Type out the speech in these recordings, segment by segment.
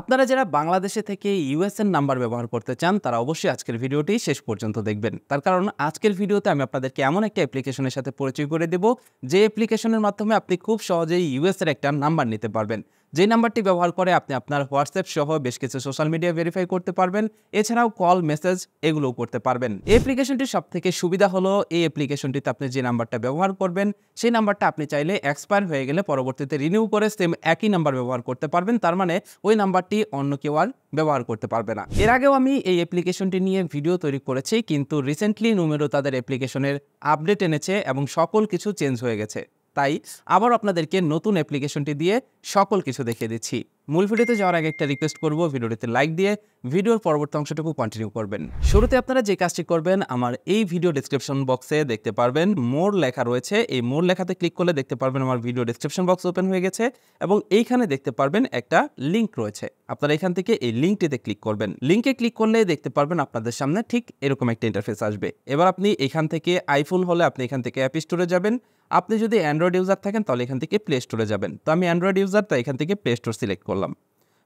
আপনারা যারা বাংলাদেশে থেকে ইউএসএন নাম্বার ব্যবহার করতে চান তারা অবশ্যই আজকের ভিডিওটি শেষ পর্যন্ত দেখবেন তার কারণ আজকের ভিডিওতে আমি আপনাদেরকে এমন একটা অ্যাপ্লিকেশনের সাথে পরিচয় করে দেব যে অ্যাপ্লিকেশনের মাধ্যমে আপনি খুব সহজেই ইউএসএর একটা নাম্বার নিতে পারবেন যে নাম্বারটি ব্যবহার করে আপনি আপনার হোয়াটসঅ্যাপ সহ বেশ কিছু সোশ্যাল মিডিয়া ভেরিফাই করতে পারবেন এছাড়াও কল মেসেজ এগুলোও করতে পারবেন এই অ্যাপ্লিকেশনটির সবথেকে সুবিধা হলো এই অ্যাপ্লিকেশনটিতে আপনি যে নাম্বারটা ব্যবহার করবেন সেই নাম্বারটা আপনি চাইলে এক্সপায়ার হয়ে গেলে পরবর্তীতে রিনিউ করে সেম একই নাম্বার ব্যবহার করতে পারবেন তার মানে ওই নাম্বারটি অন্য কেউ আর ব্যবহার করতে পারবে না এর আগেও আমি এই অ্যাপ্লিকেশনটি নিয়ে ভিডিও তৈরি করেছি কিন্তু রিসেন্টলি নুমেরো তাদের অ্যাপ্লিকেশনের আপডেট এনেছে এবং সকল কিছু চেঞ্জ হয়ে গেছে তাই আবার আপনাদেরকে নতুন অ্যাপ্লিকেশনটি দিয়ে সকল কিছু দেখিয়ে দিচ্ছি মূল ভিডিওতে যাওয়ার আগে একটা রিকোয়েস্ট করব ভিডিওটিতে লাইক দিয়ে ভিডিওর পরবর্তী অংশটুকু কন্টিনিউ করবেন শুরুতে আপনারা যে কাজটি করবেন আমার এই ভিডিও ডিসক্রিপশন বক্সে দেখতে পারবেন মোর লেখা রয়েছে এই মোর লেখাতে ক্লিক করলে দেখতে পারবেন আমার ভিডিও ডিসক্রিপশন বক্স ওপেন হয়ে গেছে এবং এইখানে দেখতে পারবেন একটা লিঙ্ক রয়েছে আপনারা এখান থেকে এই লিঙ্কটিতে ক্লিক করবেন লিঙ্কে ক্লিক করলে দেখতে পারবেন আপনাদের সামনে ঠিক এরকম একটা ইন্টারফেস আসবে এবার আপনি এখান থেকে আইফোন হলে আপনি এখান থেকে অ্যাপ স্টোরে যাবেন আপনি যদি অ্যান্ড্রয়েড ইউজার থাকেন তাহলে এখান থেকে প্লে স্টোরে যাবেন তো আমি অ্যান্ড্রয়েড ইউজার তাই এখান থেকে প্লে স্টোর সিলেক্ট করলাম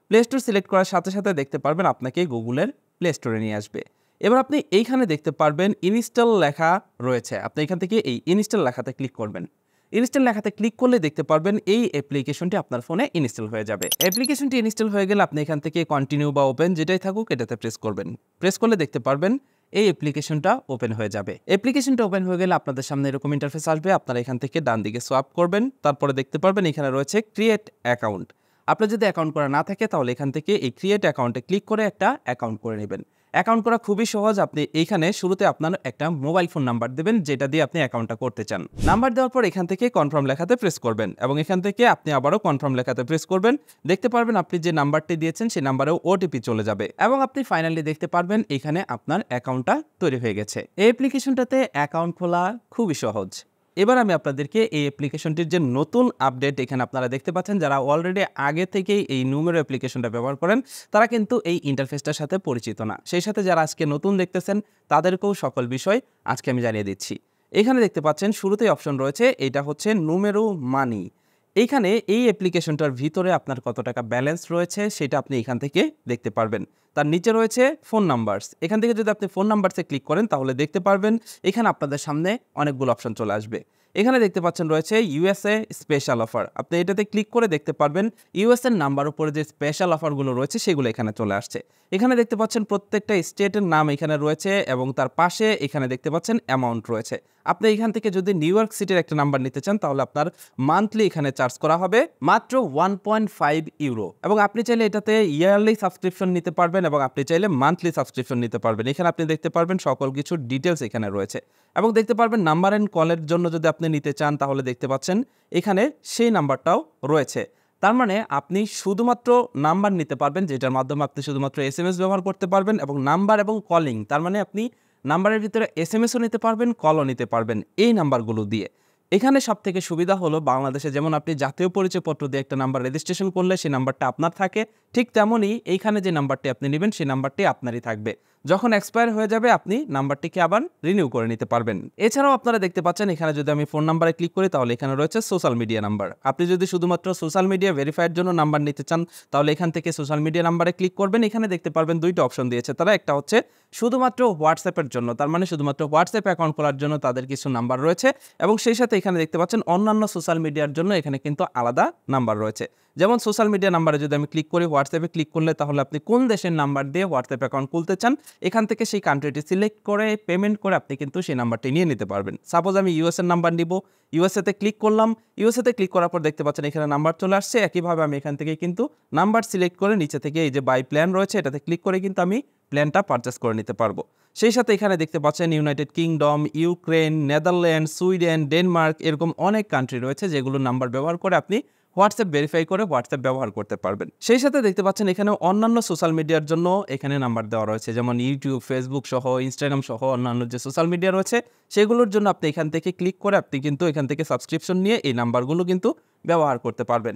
প্লে স্টোর সিলেক্ট করার সাথে সাথে দেখতে পারবেন আপনাকে গুগলের প্লে স্টোরে নিয়ে আসবে এবার আপনি এইখানে দেখতে পারবেন ইনস্টল লেখা রয়েছে আপনি এখান থেকে এই ইনস্টল লেখাতে ক্লিক করবেন ইনস্টল লেখাতে ক্লিক করলে দেখতে পারবেন এই অ্যাপ্লিকেশনটি আপনার ফোনে ইনস্টল হয়ে যাবে অ্যাপ্লিকেশনটি ইনস্টল হয়ে গেলে আপনি এখান থেকে কন্টিনিউ বা ওপেন যেটাই থাকুক এটাতে প্রেস করবেন প্রেস করলে দেখতে পারবেন এই অ্যাপ্লিকেশনটা ওপেন হয়ে যাবে অ্যাপ্লিকেশনটা ওপেন হয়ে গেলে আপনাদের সামনে এরকম ইন্টারফেস আসবে আপনারা এখান থেকে ডান দিকে সোয়াপ করবেন তারপরে দেখতে পারবেন এখানে রয়েছে ক্রিয়েট অ্যাকাউন্ট আপনার যদি অ্যাকাউন্ট করা না থাকে তাহলে এখান থেকে এই ক্রিয়েট অ্যাকাউন্টে ক্লিক করে একটা অ্যাকাউন্ট করে নেবেন অ্যাকাউন্ট করা খুবই সহজ আপনি এইখানে শুরুতে আপনার একটা মোবাইল ফোন নাম্বার দেবেন যেটা দিয়ে আপনি অ্যাকাউন্টটা করতে চান নাম্বার দেওয়ার পর এখান থেকে কনফার্ম লেখাতে প্রেস করবেন এবং এখান থেকে আপনি আবারও কনফার্ম লেখাতে প্রেস করবেন দেখতে পারবেন আপনি যে নাম্বারটি দিয়েছেন সেই নাম্বারেও ওটিপি চলে যাবে এবং আপনি ফাইনালি দেখতে পারবেন এখানে আপনার অ্যাকাউন্টটা তৈরি হয়ে গেছে এই অ্যাপ্লিকেশনটাতে অ্যাকাউন্ট খোলা খুবই সহজ এবার আমি আপনাদেরকে এই অ্যাপ্লিকেশনটির যে নতুন আপডেট এখানে আপনারা দেখতে পাচ্ছেন যারা অলরেডি আগে থেকেই এই নুমেরো অ্যাপ্লিকেশনটা ব্যবহার করেন তারা কিন্তু এই ইন্টারফেসটার সাথে পরিচিত না সেই সাথে যারা আজকে নতুন দেখতেছেন তাদেরকেও সকল বিষয় আজকে আমি জানিয়ে দিচ্ছি এখানে দেখতে পাচ্ছেন শুরুতেই অপশন রয়েছে এটা হচ্ছে নুমেরো মানি এইখানে এই অ্যাপ্লিকেশনটার ভিতরে আপনার কত টাকা ব্যালেন্স রয়েছে সেটা আপনি এখান থেকে দেখতে পারবেন তার নিচে রয়েছে ফোন নাম্বারস এখান থেকে যদি আপনি ফোন নাম্বারসে ক্লিক করেন তাহলে দেখতে পারবেন এখানে আপনাদের সামনে অনেকগুলো অপশন চলে আসবে এখানে দেখতে পাচ্ছেন রয়েছে ইউএসএ স্পেশাল অফার আপনি এটাতে ক্লিক করে দেখতে পারবেন ইউএসএর নাম্বার উপরে যে স্পেশাল অফারগুলো রয়েছে সেগুলো এখানে চলে আসছে এখানে দেখতে পাচ্ছেন প্রত্যেকটা স্টেটের নাম এখানে রয়েছে এবং তার পাশে এখানে দেখতে পাচ্ছেন অ্যামাউন্ট রয়েছে আপনি এখান থেকে যদি নিউ ইয়র্ক সিটির একটা নাম্বার নিতে চান তাহলে আপনার মান্থলি এখানে চার্জ করা হবে মাত্র ওয়ান পয়েন্ট ফাইভ ইউরো এবং আপনি চাইলে এটাতে ইয়ারলি সাবস্ক্রিপশন নিতে পারবেন এবং আপনি চাইলে মান্থলি সাবস্ক্রিপশন নিতে পারবেন এখানে আপনি দেখতে পারবেন সকল কিছু ডিটেলস এখানে রয়েছে এবং দেখতে পারবেন নাম্বার অ্যান্ড কলের জন্য যদি আপনি আপনি নিতে চান তাহলে দেখতে পাচ্ছেন এখানে সেই নাম্বারটাও রয়েছে তার মানে আপনি শুধুমাত্র নাম্বার নিতে পারবেন যেটার মাধ্যমে আপনি শুধুমাত্র এস ব্যবহার করতে পারবেন এবং নাম্বার এবং কলিং তার মানে আপনি নাম্বারের ভিতরে এস এম এসও নিতে পারবেন কলও নিতে পারবেন এই নাম্বারগুলো দিয়ে এখানে সব থেকে সুবিধা হলো বাংলাদেশে যেমন আপনি জাতীয় পরিচয়পত্র দিয়ে একটা নাম্বার রেজিস্ট্রেশন করলে সেই নাম্বারটা আপনার থাকে ঠিক তেমনই এইখানে যে নাম্বারটি আপনি নেবেন সেই নাম্বারটি আপনারই থাকবে যখন এক্সপায়ার হয়ে যাবে আপনি নাম্বারটিকে আবার রিনিউ করে নিতে পারবেন এছাড়াও আপনারা দেখতে পাচ্ছেন এখানে যদি আমি ফোন নাম্বারে ক্লিক করি তাহলে এখানে রয়েছে সোশ্যাল মিডিয়া নাম্বার আপনি যদি শুধুমাত্র সোশ্যাল মিডিয়া ভেরিফাইয়ের জন্য নাম্বার নিতে চান তাহলে এখান থেকে সোশ্যাল মিডিয়া নাম্বারে ক্লিক করবেন এখানে দেখতে পারবেন দুইটা অপশন দিয়েছে তারা একটা হচ্ছে শুধুমাত্র হোয়াটসঅ্যাপের জন্য তার মানে শুধুমাত্র হোয়াটসঅ্যাপ অ্যাকাউন্ট খোলার জন্য তাদের কিছু নাম্বার রয়েছে এবং সেই সাথে এখানে দেখতে পাচ্ছেন অন্যান্য সোশ্যাল মিডিয়ার জন্য এখানে কিন্তু আলাদা নাম্বার রয়েছে যেমন সোশ্যাল মিডিয়া নাম্বারে যদি আমি ক্লিক করি হোয়াটসঅ্যাপে ক্লিক করলে তাহলে আপনি কোন দেশের নাম্বার দিয়ে হোয়াটসঅ্যাপ অ্যাকাউন্ট খুলতে চান এখান থেকে সেই কান্ট্রিটি সিলেক্ট করে পেমেন্ট করে আপনি কিন্তু সেই নাম্বারটি নিয়ে নিতে পারবেন সাপোজ আমি ইউএসএর নাম্বার নিব ইউএসএতে ক্লিক করলাম ইউএসএতে ক্লিক করার পর দেখতে পাচ্ছেন এখানে নাম্বার চলে আসছে একইভাবে আমি এখান থেকে কিন্তু নাম্বার সিলেক্ট করে নিচে থেকে এই যে বাই প্ল্যান রয়েছে এটাতে ক্লিক করে কিন্তু আমি প্ল্যানটা পারচেস করে নিতে পারবো সেই সাথে এখানে দেখতে পাচ্ছেন United Kingdom Ukraine Netherland Sweden Denmark এরকম অনেক কান্ট্রি রয়েছে যেগুলো নাম্বার ব্যবহার করে আপনি হোয়াটসঅ্যাপ ভেরিফাই করে হোয়াটসঅ্যাপ ব্যবহার করতে পারবেন সেই সাথে দেখতে পাচ্ছেন এখানে অন্যান্য সোশ্যাল মিডিয়ার জন্য এখানে নাম্বার দেওয়া রয়েছে যেমন ইউটিউব ফেসবুক সহ ইনস্টাগ্রাম সহ অন্যান্য যে সোশ্যাল মিডিয়া রয়েছে সেগুলোর জন্য আপনি এখান থেকে ক্লিক করে আপনি কিন্তু এখান থেকে সাবস্ক্রিপশন নিয়ে এই নাম্বারগুলো কিন্তু ব্যবহার করতে পারবেন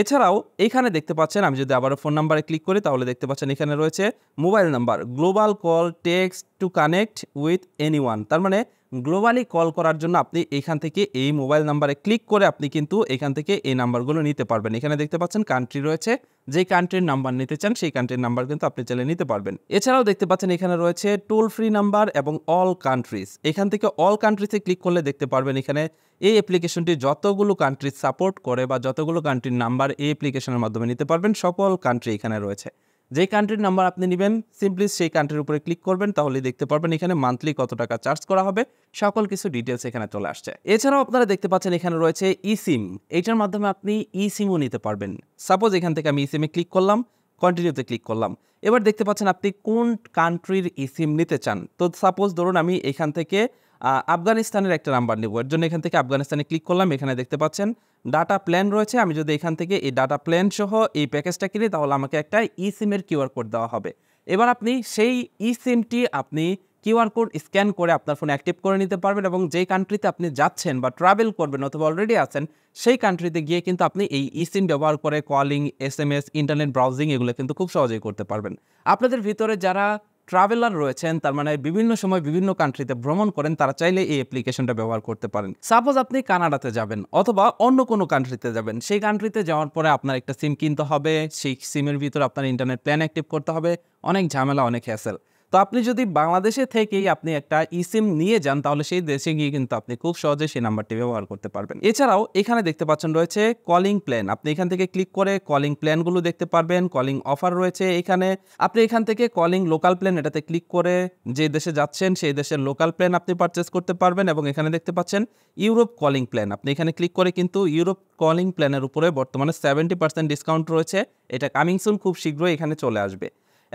এছাড়াও এখানে দেখতে পাচ্ছেন আমি যদি আবারও ফোন নাম্বারে ক্লিক করি তাহলে দেখতে পাচ্ছেন এখানে রয়েছে mobile number global call text to connect with any তার মানে গ্লোবালি কল করার জন্য আপনি এখান থেকে এই মোবাইল নাম্বারে ক্লিক করে আপনি কিন্তু এখান থেকে এই নাম্বারগুলো নিতে পারবেন এখানে দেখতে পাচ্ছেন কান্ট্রি রয়েছে যে কান্ট্রির নাম্বার নিতে চান সেই কান্ট্রির নাম্বার কিন্তু আপনি চাইলে নিতে পারবেন এছাড়াও দেখতে পাচ্ছেন এখানে রয়েছে টোল ফ্রি নাম্বার এবং অল কান্ট্রিজ এখান থেকে অল কান্ট্রিজে ক্লিক করলে দেখতে পারবেন এখানে এই অ্যাপ্লিকেশনটি যতগুলো কান্ট্রি সাপোর্ট করে বা যতগুলো কান্ট্রির নাম্বার এই অ্যাপ্লিকেশনের মাধ্যমে নিতে পারবেন সকল কান্ট্রি এখানে রয়েছে যে কান্ট্রির নাম্বার আপনি নেবেন সিম্পলি সেই কান্ট্রির উপরে ক্লিক করবেন তাহলে দেখতে পারবেন এখানে মান্থলি কত টাকা চার্জ করা হবে সকল কিছু ডিটেলস এখানে চলে আসছে এছাড়াও আপনারা দেখতে পাচ্ছেন এখানে রয়েছে ই সিম এইটার মাধ্যমে আপনি ই সিমও নিতে পারবেন সাপোজ এখান থেকে আমি ই সিমে ক্লিক করলাম কন্টিনিউতে ক্লিক করলাম এবার দেখতে পাচ্ছেন আপনি কোন কান্ট্রির ই সিম নিতে চান তো সাপোজ ধরুন আমি এখান থেকে আফগানিস্তানের একটা নাম্বার নেব এর জন্য এখান থেকে আফগানিস্তানে ক্লিক করলাম এখানে দেখতে পাচ্ছেন ডাটা প্ল্যান রয়েছে আমি যদি এখান থেকে এই ডাটা প্ল্যান সহ এই প্যাকেজটা কিনি তাহলে আমাকে একটা ই সিমের কিউআর কোড দেওয়া হবে এবার আপনি সেই ই সিমটি আপনি কিউআর কোড স্ক্যান করে আপনার ফোনে অ্যাক্টিভ করে নিতে পারবেন এবং যেই কান্ট্রিতে আপনি যাচ্ছেন বা ট্রাভেল করবেন অথবা অলরেডি আছেন সেই কান্ট্রিতে গিয়ে কিন্তু আপনি এই ইসিম ব্যবহার করে calling S M S internet browsing এগুলো কিন্তু খুব সহজেই করতে পারবেন আপনাদের ভিতরে যারা ট্রাভেলার রয়েছেন তার মানে বিভিন্ন সময় বিভিন্ন কান্ট্রিতে ভ্রমণ করেন তারা চাইলে এই অ্যাপ্লিকেশনটা ব্যবহার করতে পারেন সাপোজ আপনি কানাডাতে যাবেন অথবা অন্য কোনো কান্ট্রিতে যাবেন সেই কান্ট্রিতে যাওয়ার পরে আপনার একটা সিম কিনতে হবে সেই সিমের ভিতরে আপনার ইন্টারনেট প্ল্যান অ্যাক্টিভ করতে হবে অনেক ঝামেলা অনেক হ্যাসেল তো আপনি যদি বাংলাদেশে থেকেই আপনি একটা ইসিম নিয়ে যান তাহলে সেই দেশে গিয়ে কিন্তু আপনি খুব সহজে সেই নাম্বারটি ব্যবহার করতে পারবেন এছাড়াও এখানে দেখতে পাচ্ছেন রয়েছে কলিং প্ল্যান আপনি এখান থেকে ক্লিক করে কলিং প্ল্যানগুলো দেখতে পারবেন কলিং অফার রয়েছে এখানে আপনি এখান থেকে কলিং লোকাল প্ল্যান এটাতে ক্লিক করে যে দেশে যাচ্ছেন সেই দেশের লোকাল প্ল্যান আপনি পারচেস করতে পারবেন এবং এখানে দেখতে পাচ্ছেন ইউরোপ কলিং প্ল্যান আপনি এখানে ক্লিক করে কিন্তু ইউরোপ কলিং প্ল্যানের উপরে বর্তমানে সেভেন্টি পার্সেন্ট ডিসকাউন্ট রয়েছে এটা কামিং সুন খুব শীঘ্রই এখানে চলে আসবে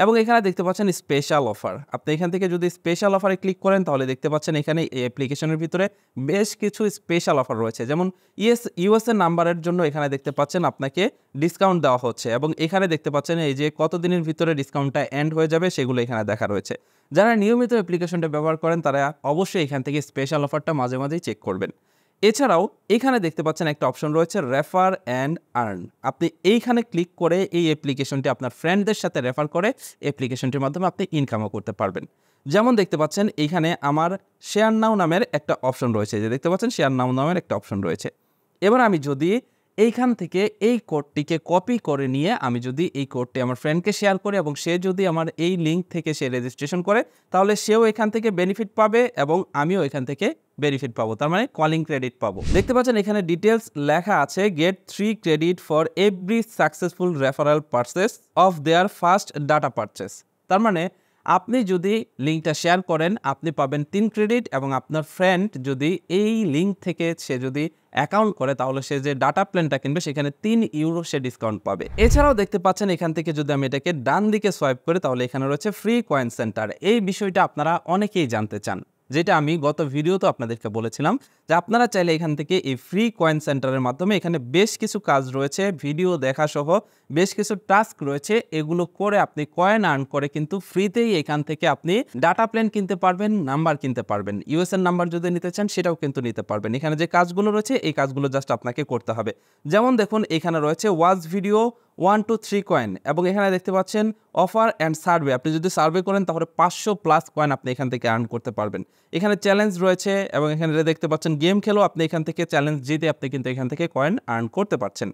এবং এখানে দেখতে পাচ্ছেন স্পেশাল অফার আপনি এখান থেকে যদি স্পেশাল অফারে ক্লিক করেন তাহলে দেখতে পাচ্ছেন এখানে এই অ্যাপ্লিকেশনের ভিতরে বেশ কিছু স্পেশাল অফার রয়েছে যেমন ইএস ইউএসএ নাম্বারের জন্য এখানে দেখতে পাচ্ছেন আপনাকে ডিসকাউন্ট দেওয়া হচ্ছে এবং এখানে দেখতে পাচ্ছেন এই যে কতদিনের ভিতরে ডিসকাউন্টটা এন্ড হয়ে যাবে সেগুলো এখানে দেখা রয়েছে যারা নিয়মিত অ্যাপ্লিকেশনটা ব্যবহার করেন তারা অবশ্যই এখান থেকে স্পেশাল অফারটা মাঝে মাঝেই চেক করবেন এছাড়াও এখানে দেখতে পাচ্ছেন একটা অপশন রয়েছে রেফার অ্যান্ড আর্ন আপনি এইখানে ক্লিক করে এই অ্যাপ্লিকেশনটি আপনার ফ্রেন্ডদের সাথে রেফার করে অ্যাপ্লিকেশনটির মাধ্যমে আপনি ইনকামও করতে পারবেন যেমন দেখতে পাচ্ছেন এইখানে আমার শেয়ার নাও নামের একটা অপশন রয়েছে যে দেখতে পাচ্ছেন শেয়ার নাও নামের একটা অপশন রয়েছে এবার আমি যদি এইখান থেকে এই কোডটিকে কপি করে নিয়ে আমি যদি এই কোডটি আমার ফ্রেন্ডকে শেয়ার করি এবং সে যদি আমার এই লিঙ্ক থেকে সে রেজিস্ট্রেশন করে তাহলে সেও এখান থেকে বেনিফিট পাবে এবং আমিও এখান থেকে বেনিফিট পাবো তার মানে কলিং ক্রেডিট পাবো দেখতে পাচ্ছেন এখানে ডিটেলস লেখা আছে get three credit for every successful referral purchase of their first data purchase তার মানে আপনি যদি লিঙ্কটা শেয়ার করেন আপনি পাবেন তিন ক্রেডিট এবং আপনার ফ্রেন্ড যদি এই লিঙ্ক থেকে সে যদি অ্যাকাউন্ট করে তাহলে সে যে ডাটা প্ল্যানটা কিনবে সেখানে তিন ইউরো সে ডিসকাউন্ট পাবে এছাড়াও দেখতে পাচ্ছেন এখান থেকে যদি আমি এটাকে ডান দিকে সোয়াইপ করি তাহলে এখানে রয়েছে ফ্রি কয়েন সেন্টার এই বিষয়টা আপনারা অনেকেই জানতে চান যেটা আমি গত ভিডিওতে আপনাদেরকে বলেছিলাম যে আপনারা চাইলে এখান থেকে এই ফ্রি কয়েন সেন্টারের মাধ্যমে এখানে বেশ কিছু কাজ রয়েছে ভিডিও দেখা সহ বেশ কিছু টাস্ক রয়েছে এগুলো করে আপনি কয়েন আর্ন করে কিন্তু ফ্রিতেই এখান থেকে আপনি ডাটা প্ল্যান কিনতে পারবেন নাম্বার কিনতে পারবেন ইউএসএন নাম্বার যদি নিতে চান সেটাও কিন্তু নিতে পারবেন এখানে যে কাজগুলো রয়েছে এই কাজগুলো জাস্ট আপনাকে করতে হবে যেমন দেখুন এখানে রয়েছে was video one two three coin এবং এখানে দেখতে পাচ্ছেন অফার অ্যান্ড সার্ভে আপনি যদি সার্ভে করেন তাহলে পাঁচশো প্লাস কয়েন আপনি এখান থেকে আর্ন করতে পারবেন এখানে চ্যালেঞ্জ রয়েছে এবং এখানে দেখতে পাচ্ছেন গেম খেলেও আপনি এখান থেকে চ্যালেঞ্জ জিতে আপনি কিন্তু এখান থেকে কয়েন আর্ন করতে পারছেন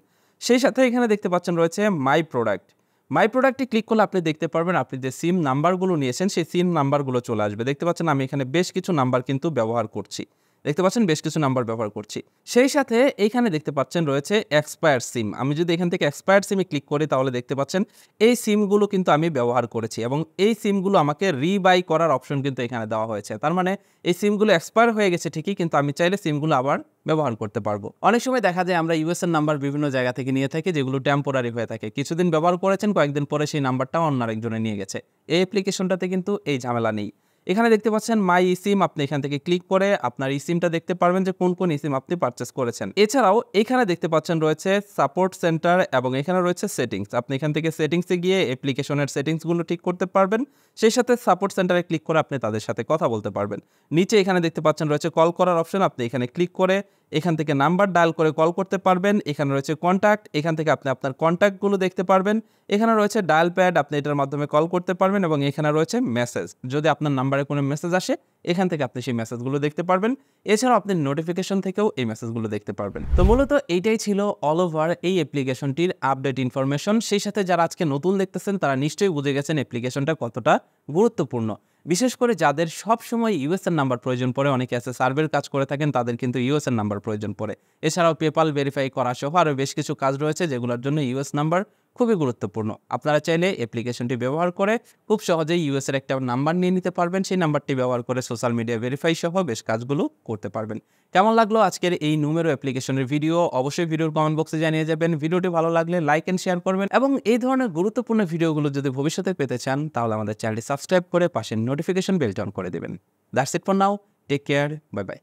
সেই সাথে এখানে দেখতে পাচ্ছেন রয়েছে মাই প্রোডাক্ট মাই প্রোডাক্টটি ক্লিক করলে আপনি দেখতে পারবেন আপনি যে সিম নাম্বারগুলো নিয়েছেন সেই সিম নাম্বারগুলো চলে আসবে দেখতে পাচ্ছেন আমি এখানে বেশ কিছু নাম্বার কিন্তু ব্যবহার করছি দেখতে পাচ্ছেন বেশ কিছু নাম্বার ব্যবহার করছি সেই সাথে এইখানে দেখতে পাচ্ছেন রয়েছে এক্সপায়ার সিম আমি যদি এখান থেকে এক্সপায়ার সিমে ক্লিক করি তাহলে দেখতে পাচ্ছেন এই সিমগুলো কিন্তু আমি ব্যবহার করেছি এবং এই সিমগুলো আমাকে রিবাই করার অপশন কিন্তু এখানে দেওয়া হয়েছে তার মানে এই সিমগুলো এক্সপায়ার হয়ে গেছে ঠিকই কিন্তু আমি চাইলে সিমগুলো আবার ব্যবহার করতে পারবো অনেক সময় দেখা যায় আমরা ইউএস এর নাম্বার বিভিন্ন জায়গা থেকে নিয়ে থাকি যেগুলো টেম্পোরারি হয়ে থাকে কিছুদিন ব্যবহার করেছেন কয়েকদিন পরে সেই নাম্বারটা অন্য আরেকজনে নিয়ে গেছে এই অ্যাপ্লিকেশনটাতে কিন্তু এই ঝামেলা নেই এখানে দেখতে পাচ্ছেন মাই ইসিম আপনি এখান থেকে ক্লিক করে আপনার ইসিমটা দেখতে পারবেন যে কোন কোন ইসিম আপনি পারচেস করেছেন এছাড়াও এখানে দেখতে পাচ্ছেন রয়েছে সাপোর্ট সেন্টার এবং এখানে রয়েছে সেটিংস আপনি এখান থেকে সেটিংসে গিয়ে অ্যাপ্লিকেশনের সেটিংসগুলো ঠিক করতে পারবেন সেই সাথে সাপোর্ট সেন্টারে ক্লিক করে আপনি তাদের সাথে কথা বলতে পারবেন নিচে এখানে দেখতে পাচ্ছেন রয়েছে কল করার অপশন আপনি এখানে ক্লিক করে এখান থেকে নাম্বার ডায়াল করে কল করতে পারবেন এখানে রয়েছে কন্ট্যাক্ট এখান থেকে আপনি আপনার কন্ট্যাক্টগুলো দেখতে পারবেন এখানে রয়েছে ডায়াল প্যাড আপনি এটার মাধ্যমে কল করতে পারবেন এবং এখানে রয়েছে মেসেজ যদি আপনার নাম্বারে কোনো মেসেজ আসে এখান থেকে আপনি সেই মেসেজগুলো দেখতে পারবেন এছাড়াও আপনি নোটিফিকেশন থেকেও এই মেসেজগুলো দেখতে পারবেন তো মূলত এইটাই ছিল অল ওভার এই অ্যাপ্লিকেশনটির আপডেট ইনফরমেশন সেই সাথে যারা আজকে নতুন দেখতেছেন তারা নিশ্চয়ই বুঝে গেছেন অ্যাপ্লিকেশনটা কতটা গুরুত্বপূর্ণ বিশেষ করে যাদের সব সময় ইউএসএন নাম্বার প্রয়োজন পড়ে অনেকে আছে সার্ভের কাজ করে থাকেন তাদের কিন্তু ইউএসএন নাম্বার প্রয়োজন পড়ে এছাড়াও পেপাল ভেরিফাই করা সহ আরও বেশ কিছু কাজ রয়েছে যেগুলোর জন্য ইউএস নাম্বার খুবই গুরুত্বপূর্ণ আপনারা চাইলে অ্যাপ্লিকেশনটি ব্যবহার করে খুব সহজেই ইউএসের একটা নাম্বার নিয়ে নিতে পারবেন সেই নাম্বারটি ব্যবহার করে সোশ্যাল মিডিয়া ভেরিফাই সহ বেশ কাজগুলো করতে পারবেন কেমন লাগলো আজকের এই নুমেরো অ্যাপ্লিকেশনের ভিডিও অবশ্যই ভিডিওর কমেন্ট বক্সে জানিয়ে যাবেন ভিডিওটি ভালো লাগলে লাইক অ্যান্ড শেয়ার করবেন এবং এই ধরনের গুরুত্বপূর্ণ ভিডিওগুলো যদি ভবিষ্যতে পেতে চান তাহলে আমাদের চ্যানেলটি সাবস্ক্রাইব করে পাশের নোটিফিকেশন বেলটি অন করে দেবেন that's it for now take care bye by